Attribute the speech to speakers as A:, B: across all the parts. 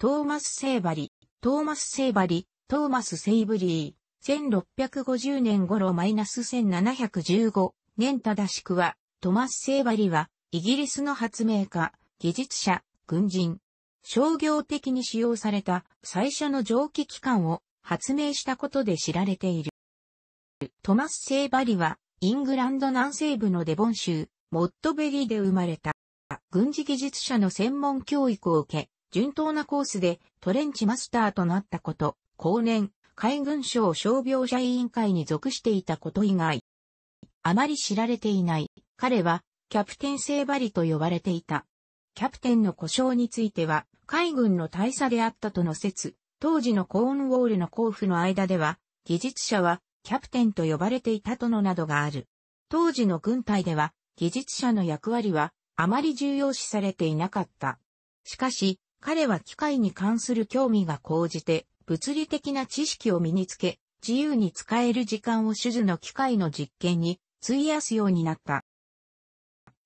A: トーマス・セイバリ、トーマス・セイバリ、トーマス・セイブリー、1650年頃 -1715 年正しくは、トマス・セイバリは、イギリスの発明家、技術者、軍人、商業的に使用された最初の蒸気機関を発明したことで知られている。トマス・セイバリは、イングランド南西部のデボン州、モットベリーで生まれた、軍事技術者の専門教育を受け、順当なコースでトレンチマスターとなったこと、後年、海軍省傷病者委員会に属していたこと以外、あまり知られていない、彼は、キャプテンセーバリと呼ばれていた。キャプテンの故障については、海軍の大佐であったとの説、当時のコーンウォールの交付の間では、技術者は、キャプテンと呼ばれていたとのなどがある。当時の軍隊では、技術者の役割は、あまり重要視されていなかった。しかし、彼は機械に関する興味が高じて、物理的な知識を身につけ、自由に使える時間を手術の機械の実験に費やすようになった。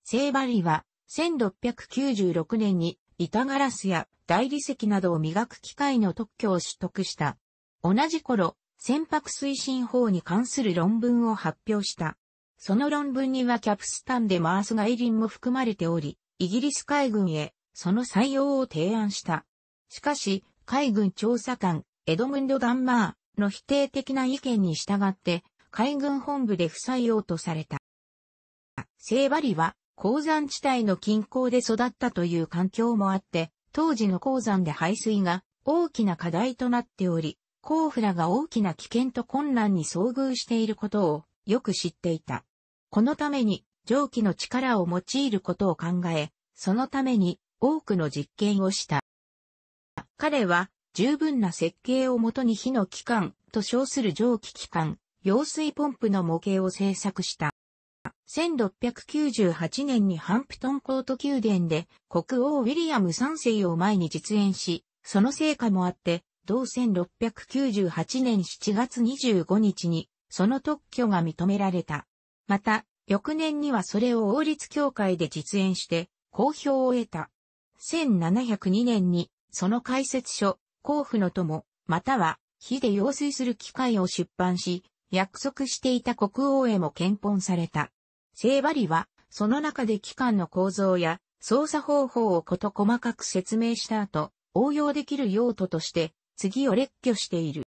A: セーバリは、1696年に板ガラスや大理石などを磨く機械の特許を取得した。同じ頃、船舶推進法に関する論文を発表した。その論文にはキャプスタンでマースリンも含まれており、イギリス海軍へその採用を提案した。しかし、海軍調査官、エドムンド・ダンマーの否定的な意見に従って、海軍本部で不採用とされた。聖バリは、鉱山地帯の近郊で育ったという環境もあって、当時の鉱山で排水が大きな課題となっており、コーフらが大きな危険と困難に遭遇していることをよく知っていた。このために蒸気の力を用いることを考え、そのために多くの実験をした。彼は十分な設計をもとに火の機関と称する蒸気機関、揚水ポンプの模型を製作した。1698年にハンプトンコート宮殿で国王ウィリアム3世を前に実演し、その成果もあって、同1698年7月25日にその特許が認められた。また、翌年にはそれを王立協会で実演して、好評を得た。1702年に、その解説書、甲府の友、または、火で溶水する機械を出版し、約束していた国王へも検本された。聖馬里は、その中で機関の構造や操作方法をこと細かく説明した後、応用できる用途として、次を列挙している。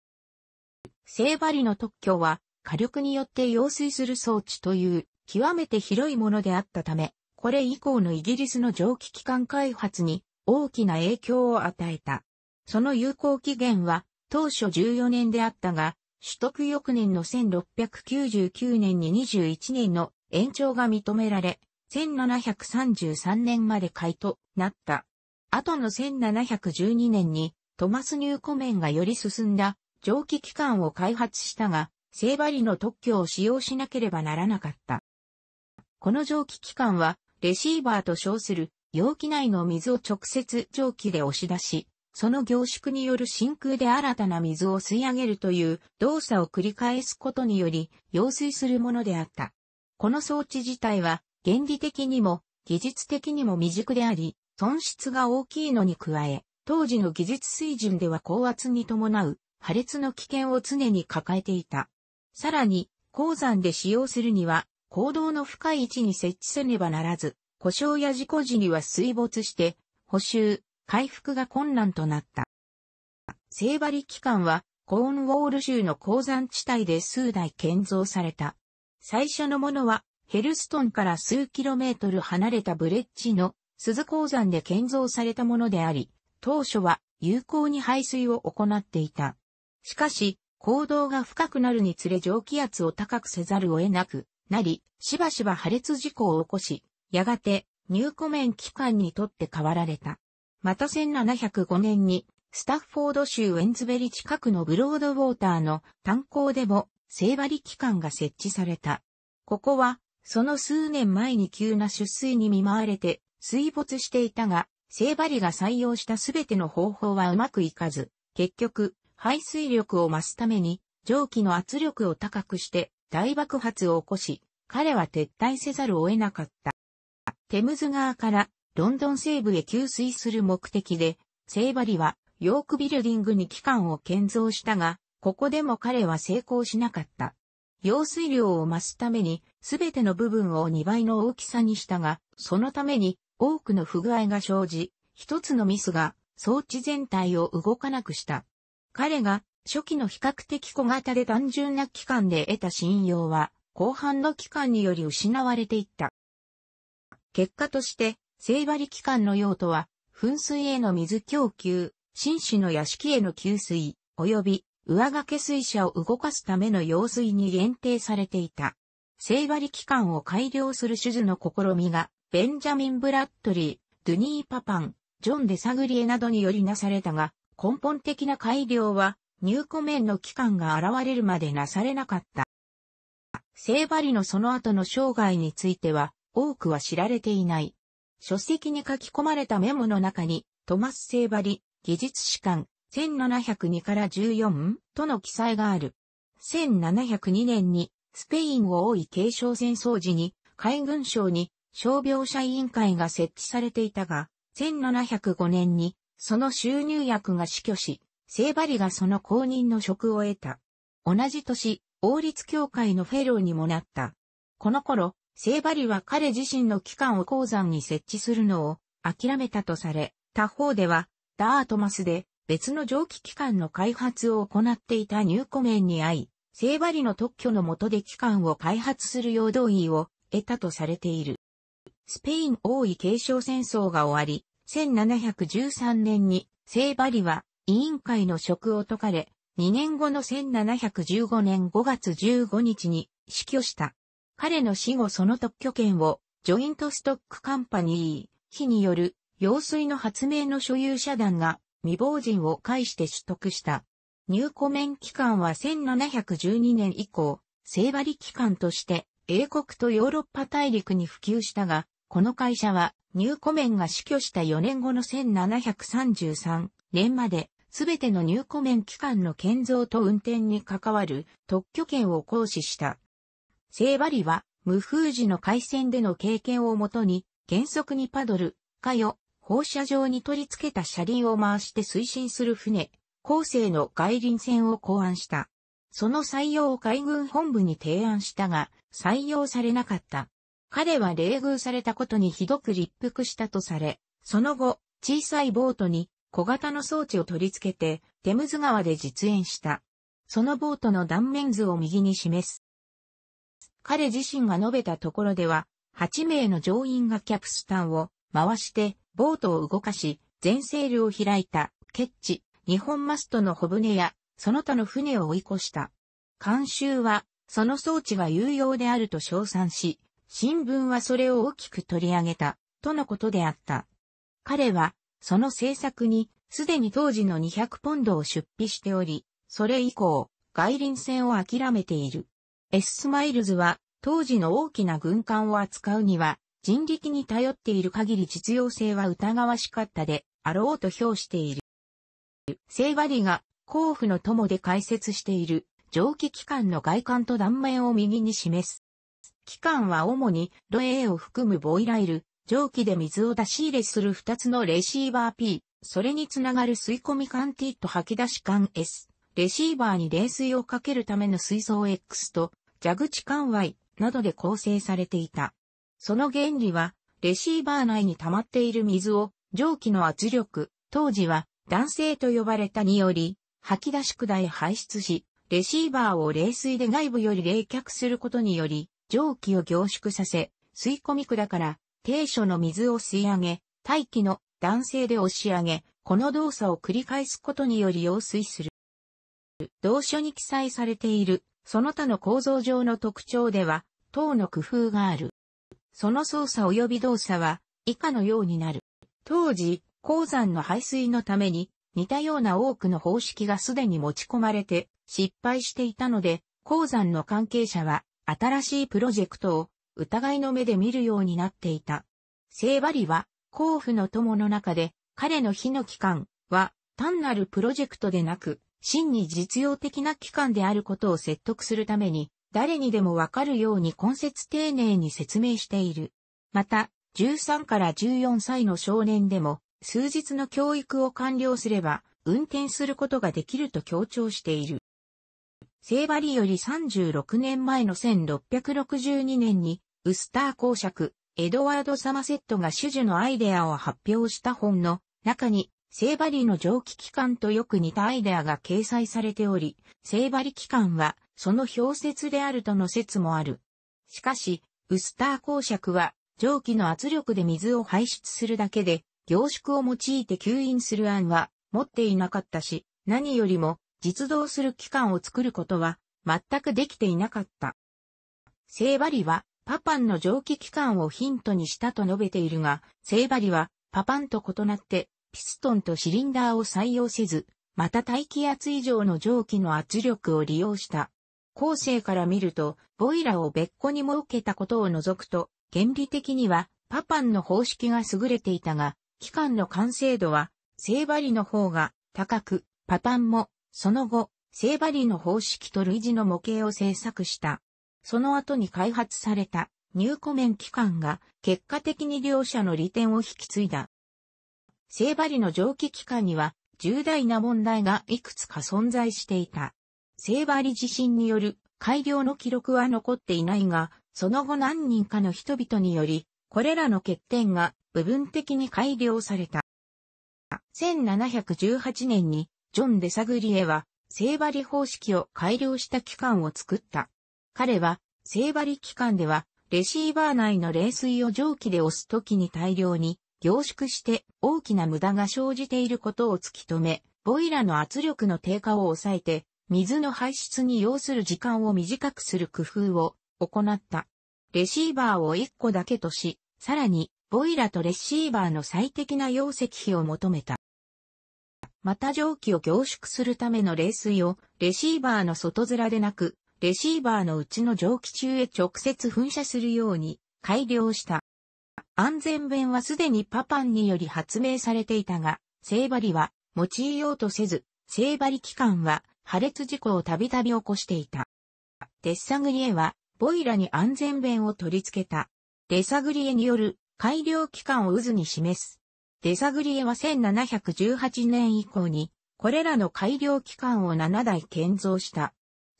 A: 聖馬里の特許は、火力によって溶水する装置という、極めて広いものであったため、これ以降のイギリスの蒸気機関開発に大きな影響を与えた。その有効期限は当初14年であったが、取得翌年の1699年に21年の延長が認められ、1733年までいとなった。後の1712年にトマス・ニューコメンがより進んだ蒸気機関を開発したが、セイバリの特許を使用しなければならなかった。この蒸気機関はレシーバーと称する容器内の水を直接蒸気で押し出し、その凝縮による真空で新たな水を吸い上げるという動作を繰り返すことにより、揚水するものであった。この装置自体は、原理的にも、技術的にも未熟であり、損失が大きいのに加え、当時の技術水準では高圧に伴う破裂の危険を常に抱えていた。さらに、鉱山で使用するには坑道の深い位置に設置せねばならず、故障や事故時には水没して、補修、回復が困難となった。聖張り機関は、コーンウォール州の鉱山地帯で数台建造された。最初のものは、ヘルストンから数キロメートル離れたブレッジの鈴鉱山で建造されたものであり、当初は有効に排水を行っていた。しかし、坑道が深くなるにつれ蒸気圧を高くせざるを得なく、なり、しばしば破裂事故を起こし、やがて入庫面機関にとって変わられた。また1705年に、スタッフォード州ウェンズベリ近くのブロードウォーターの炭鉱でも、聖張り機関が設置された。ここは、その数年前に急な出水に見舞われて、水没していたが、聖張りが採用したすべての方法はうまくいかず、結局、排水力を増すために、蒸気の圧力を高くして、大爆発を起こし、彼は撤退せざるを得なかった。テムズ川からロンドン西部へ給水する目的で、セイバリはヨークビルディングに機関を建造したが、ここでも彼は成功しなかった。用水量を増すために、すべての部分を2倍の大きさにしたが、そのために多くの不具合が生じ、一つのミスが装置全体を動かなくした。彼が初期の比較的小型で単純な機関で得た信用は、後半の機関により失われていった。結果として、聖張り機関の用途は、噴水への水供給、紳士の屋敷への給水、及び上掛け水車を動かすための用水に限定されていた。聖張り機関を改良する手術の試みが、ベンジャミン・ブラッドリー、ドゥニー・パパン、ジョン・デサグリエなどによりなされたが、根本的な改良は入庫面の期間が現れるまでなされなかった。聖バリのその後の生涯については、多くは知られていない。書籍に書き込まれたメモの中に、トマス・セーバリ、技術士官、1702から14との記載がある。1702年に、スペインを多い継承戦争時に、海軍省に、傷病者委員会が設置されていたが、1705年に、その収入薬が死去し、聖バリがその公認の職を得た。同じ年、王立協会のフェローにもなった。この頃、聖バリは彼自身の機関を鉱山に設置するのを諦めたとされ、他方では、ダートマスで別の蒸気機関の開発を行っていたニューコメンに会い、聖バリの特許の下で機関を開発する用同意を得たとされている。スペイン王位継承戦争が終わり、1713年に聖バリは委員会の職を解かれ、2年後の1715年5月15日に死去した。彼の死後その特許権をジョイントストックカンパニー、非による用水の発明の所有者団が未亡人を介して取得した。入庫免期間は1712年以降、聖張り期間として英国とヨーロッパ大陸に普及したが、この会社は入庫免が死去した4年後の1733年まですべての入庫面機関の建造と運転に関わる特許権を行使した。聖バリは、無風時の海戦での経験をもとに、原則にパドル、かよ、放射状に取り付けた車輪を回して推進する船、後世の外輪船を考案した。その採用を海軍本部に提案したが、採用されなかった。彼は冷遇されたことにひどく立腹したとされ、その後、小さいボートに小型の装置を取り付けて、テムズ川で実演した。そのボートの断面図を右に示す。彼自身が述べたところでは、8名の乗員がキャプスタンを回して、ボートを動かし、全セールを開いた、ケッチ、日本マストの小舟や、その他の船を追い越した。監修は、その装置が有用であると称賛し、新聞はそれを大きく取り上げた、とのことであった。彼は、その制作に、すでに当時の200ポンドを出費しており、それ以降、外輪船を諦めている。S マイルズは、当時の大きな軍艦を扱うには、人力に頼っている限り実用性は疑わしかったで、あろうと評している。セイバリが、甲府の友で解説している、蒸気機関の外観と断面を右に示す。機関は主に、ロエーを含むボイライル、蒸気で水を出し入れする2つのレシーバー P、それにつながる吸い込み管 T と吐き出し管 S、レシーバーに冷水をかけるための水槽 X と蛇口管 Y などで構成されていた。その原理は、レシーバー内に溜まっている水を蒸気の圧力、当時は男性と呼ばれたにより、吐き出し管へ排出し、レシーバーを冷水で外部より冷却することにより、蒸気を凝縮させ、吸い込み管から低所の水を吸い上げ、大気の男性で押し上げ、この動作を繰り返すことにより溶水する。同書に記載されている、その他の構造上の特徴では、等の工夫がある。その操作及び動作は、以下のようになる。当時、鉱山の排水のために、似たような多くの方式がすでに持ち込まれて、失敗していたので、鉱山の関係者は、新しいプロジェクトを疑いの目で見るようになっていた。聖バリは、甲府の友の中で、彼の日の期間は、単なるプロジェクトでなく、真に実用的な期間であることを説得するために、誰にでもわかるように根節丁寧に説明している。また、13から14歳の少年でも、数日の教育を完了すれば、運転することができると強調している。聖バリより36年前の1662年にウスター公爵、エドワード・サマセットが種々のアイデアを発表した本の中に、セイバリの蒸気機関とよく似たアイデアが掲載されており、セイバリ機関はその氷説であるとの説もある。しかし、ウスター公爵は蒸気の圧力で水を排出するだけで凝縮を用いて吸引する案は持っていなかったし、何よりも実動する機関を作ることは全くできていなかった。セイバリはパパンの蒸気機関をヒントにしたと述べているが、セイバリはパパンと異なってピストンとシリンダーを採用せず、また大気圧以上の蒸気の圧力を利用した。後世から見ると、ボイラを別個に設けたことを除くと、原理的にはパパンの方式が優れていたが、機関の完成度は、セイバリの方が高く、パパンも、その後、セイバリの方式と類似の模型を制作した。その後に開発された入庫面機関が結果的に両者の利点を引き継いだ。聖バリの蒸気機関には重大な問題がいくつか存在していた。聖バリ地震による改良の記録は残っていないが、その後何人かの人々により、これらの欠点が部分的に改良された。1718年にジョン・デサグリエは、聖バリ方式を改良した機関を作った。彼は、聖張り期間では、レシーバー内の冷水を蒸気で押すときに大量に凝縮して大きな無駄が生じていることを突き止め、ボイラの圧力の低下を抑えて、水の排出に要する時間を短くする工夫を行った。レシーバーを1個だけとし、さらに、ボイラとレシーバーの最適な容積比を求めた。また蒸気を凝縮するための冷水をレシーバーの外面でなくレシーバーのうちの蒸気中へ直接噴射するように改良した。安全弁はすでにパパンにより発明されていたが、聖張りは用いようとせず、聖張り機関は破裂事故をたびたび起こしていた。デッサグリエはボイラに安全弁を取り付けた。デサグリエによる改良期間を渦に示す。デサグリエは1718年以降に、これらの改良期間を7台建造した。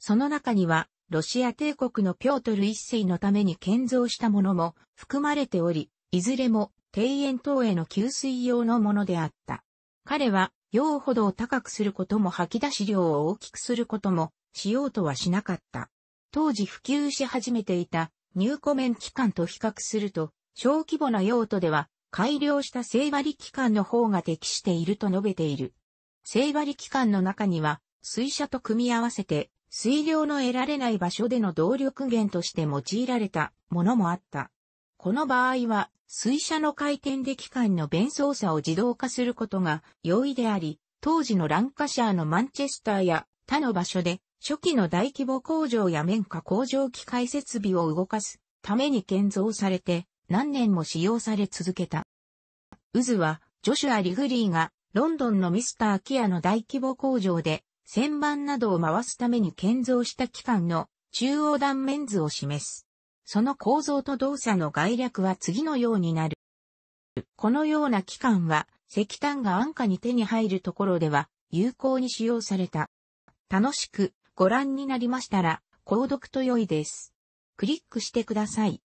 A: その中には、ロシア帝国のピョートル一世のために建造したものも含まれており、いずれも庭園等への給水用のものであった。彼は、用ほどを高くすることも吐き出し量を大きくすることもしようとはしなかった。当時普及し始めていた入庫面機関と比較すると、小規模な用途では改良した整割機関の方が適していると述べている。整割機関の中には、水車と組み合わせて水量の得られない場所での動力源として用いられたものもあった。この場合は、水車の回転で機関の便操作を自動化することが容易であり、当時のランカシャーのマンチェスターや他の場所で初期の大規模工場や綿花工場機械設備を動かすために建造されて何年も使用され続けた。渦はジョシュア・リグリーがロンドンのミスター・キアの大規模工場で旋盤などを回すために建造した機関の中央断面図を示す。その構造と動作の概略は次のようになる。このような機関は石炭が安価に手に入るところでは有効に使用された。楽しくご覧になりましたら購読と良いです。クリックしてください。